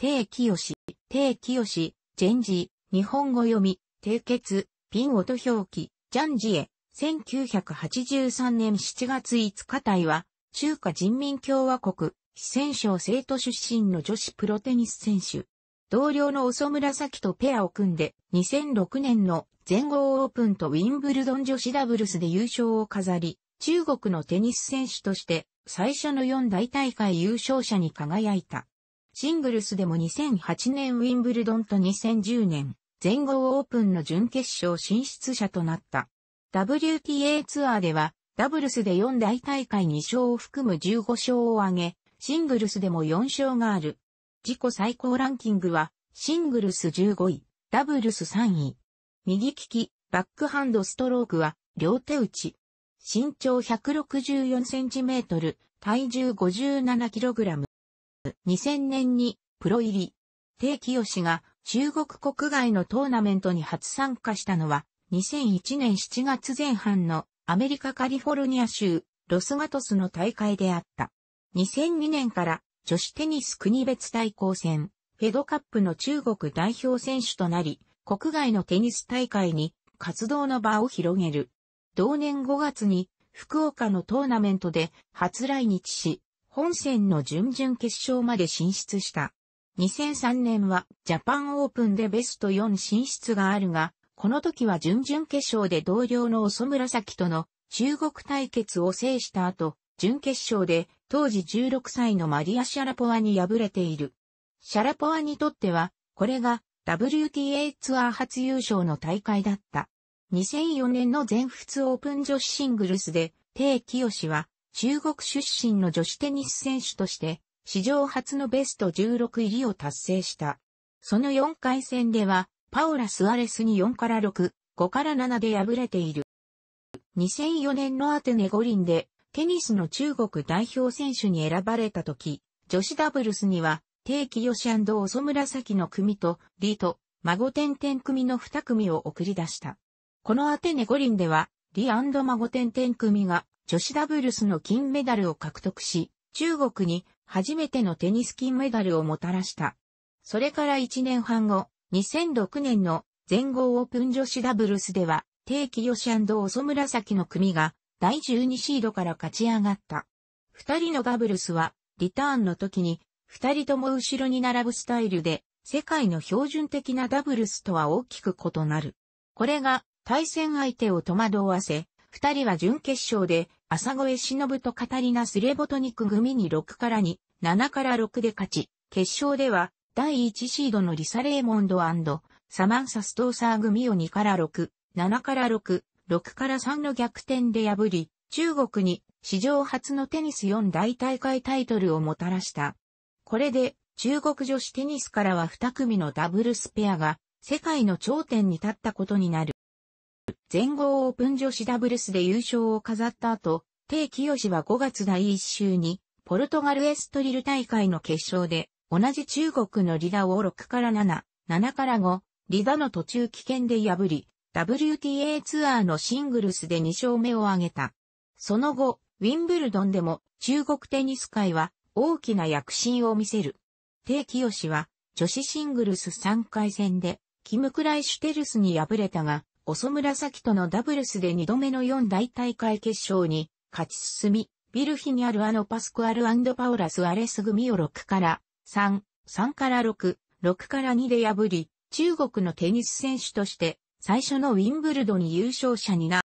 定清し、定清ジェンジ、日本語読み、締結、ピン音表記、ジャンジエ、1983年7月5日体は、中華人民共和国、四川省生徒出身の女子プロテニス選手。同僚の細紫とペアを組んで、2006年の全豪オープンとウィンブルドン女子ダブルスで優勝を飾り、中国のテニス選手として最初の4大大会優勝者に輝いた。シングルスでも2008年ウィンブルドンと2010年、全豪オープンの準決勝進出者となった。WTA ツアーでは、ダブルスで4大大会2勝を含む15勝を挙げ、シングルスでも4勝がある。自己最高ランキングは、シングルス15位、ダブルス3位。右利き、バックハンドストロークは、両手打ち。身長164センチメートル、体重57キログラム。2000年にプロ入り。定清が中国国外のトーナメントに初参加したのは2001年7月前半のアメリカカリフォルニア州ロスガトスの大会であった。2002年から女子テニス国別対抗戦フェドカップの中国代表選手となり国外のテニス大会に活動の場を広げる。同年5月に福岡のトーナメントで初来日し、本戦の準々決勝まで進出した。2003年はジャパンオープンでベスト4進出があるが、この時は準々決勝で同僚の遅紫との中国対決を制した後、準決勝で当時16歳のマリア・シャラポワに敗れている。シャラポワにとっては、これが WTA ツアー初優勝の大会だった。2004年の全仏オープン女子シングルスで、テイ・キヨシは中国出身の女子テニス選手として、史上初のベスト16入りを達成した。その4回戦では、パオラ・スアレスに4から6、5から7で敗れている。2004年のアテネ五輪で、テニスの中国代表選手に選ばれた時、女子ダブルスには、定期ヨシラサ紫の組と、リート、孫テン組の2組を送り出した。このアテネ五輪では、リ孫テン組が女子ダブルスの金メダルを獲得し、中国に初めてのテニス金メダルをもたらした。それから1年半後、2006年の全豪オープン女子ダブルスでは、定期吉細紫の組が第12シードから勝ち上がった。二人のダブルスは、リターンの時に、二人とも後ろに並ぶスタイルで、世界の標準的なダブルスとは大きく異なる。これが対戦相手を戸惑わせ、二人は準決勝で朝越忍とカタリナ・スレボトニク組に6から2、7から6で勝ち、決勝では、第1シードのリサ・レーモンドサマンサ・ストーサー組を2から6、7から6、6から3の逆転で破り、中国に史上初のテニス4大大会タイトルをもたらした。これで中国女子テニスからは2組のダブルスペアが世界の頂点に立ったことになる。全豪オープン女子ダブルスで優勝を飾った後、定清は5月第1週に、ポルトガルエストリル大会の決勝で、同じ中国のリダを6から7、7から5、リダの途中棄権で破り、WTA ツアーのシングルスで2勝目を挙げた。その後、ウィンブルドンでも中国テニス界は大きな躍進を見せる。定清は女子シングルス3回戦でキム・クライシュテルスに敗れたが、細紫とのダブルスで2度目の4大大会決勝に勝ち進み、ビルヒにあるあのパスクアルパオラスアレス組を6から3、3から6、6から2で破り、中国のテニス選手として最初のウィンブルドン優勝者にな、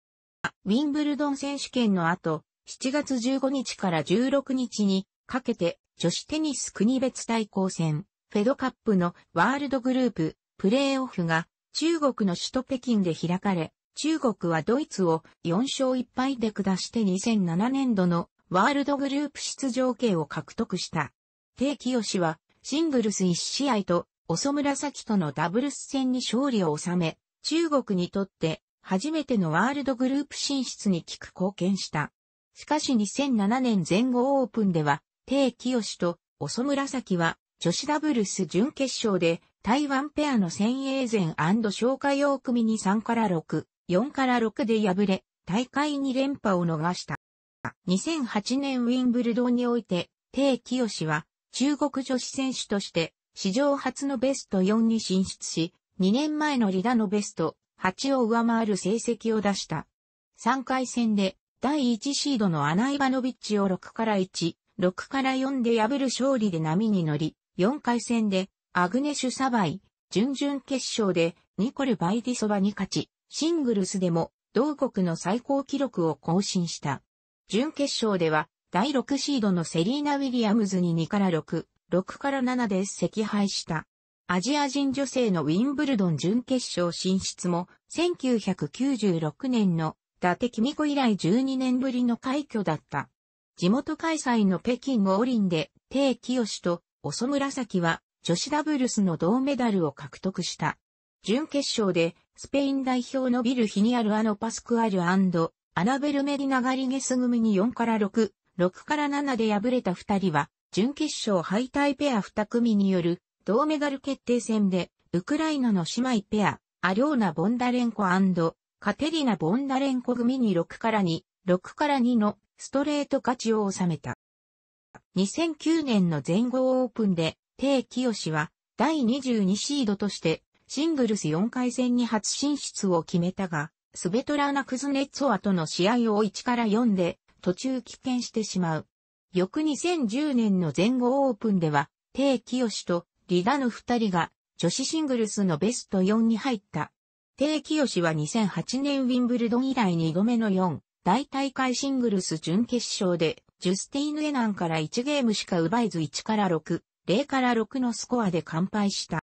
ウィンブルドン選手権の後、7月15日から16日にかけて女子テニス国別対抗戦、フェドカップのワールドグループプレーオフが中国の首都北京で開かれ、中国はドイツを4勝1敗で下して2007年度のワールドグループ出場権を獲得した。定清氏はシングルス1試合と遅紫とのダブルス戦に勝利を収め、中国にとって初めてのワールドグループ進出に効く貢献した。しかし2007年前後オープンでは、定清と遅紫は女子ダブルス準決勝で台湾ペアの先鋭前消化用組に3から6、4から6で敗れ、大会2連覇を逃した。2008年ウィンブルドンにおいて、テイ・キヨシは中国女子選手として史上初のベスト4に進出し、2年前のリダのベスト8を上回る成績を出した。3回戦で第1シードのアナイバノビッチを6から1、6から4で破る勝利で波に乗り、4回戦でアグネシュ・サバイ、準々決勝でニコル・バイディソバに勝ち、シングルスでも同国の最高記録を更新した。準決勝では第6シードのセリーナ・ウィリアムズに2から6、6から7で赤敗した。アジア人女性のウィンブルドン準決勝進出も1996年の伊達公子以来12年ぶりの快挙だった。地元開催の北京五輪で、帝清と、そ紫は、女子ダブルスの銅メダルを獲得した。準決勝で、スペイン代表のビル・ヒニアル・アノ・パスクアルアナベル・メリナ・ガリゲス組に4から6、6から7で敗れた2人は、準決勝敗退ペア2組による銅メダル決定戦で、ウクライナの姉妹ペア、アリョーナ・ボンダレンコカテリナ・ボンダレンコ組に6から2、6から2のストレート勝ちを収めた。2009年の全豪オープンで帝清は第22シードとしてシングルス4回戦に初進出を決めたが、スベトラーナ・クズネッツォアとの試合を1から4で途中棄権してしまう。翌2010年の全豪オープンでは、帝清とリダの二人が女子シングルスのベスト4に入った。帝清は2008年ウィンブルドン以来2度目の4大大会シングルス準決勝でジュスティーヌ・エナンから1ゲームしか奪えず1から6 0から6のスコアで完敗した。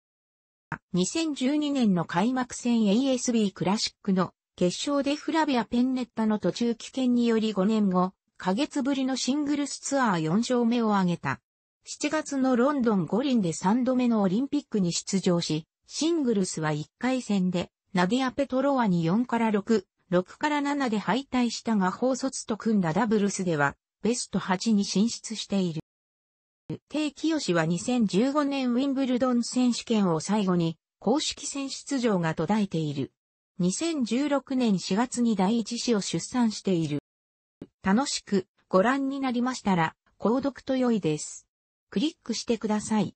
2012年の開幕戦 ASB クラシックの決勝でフラビア・ペンネッタの途中棄権により5年後、ヶ月ぶりのシングルスツアー4勝目を挙げた。7月のロンドン五輪で3度目のオリンピックに出場し、シングルスは1回戦で、ナディア・ペトロワに4から6、6から7で敗退したが法卒と組んだダブルスでは、ベスト8に進出している。定清は2015年ウィンブルドン選手権を最後に公式戦出場が途絶えている。2016年4月に第一子を出産している。楽しくご覧になりましたら、購読と良いです。クリックしてください。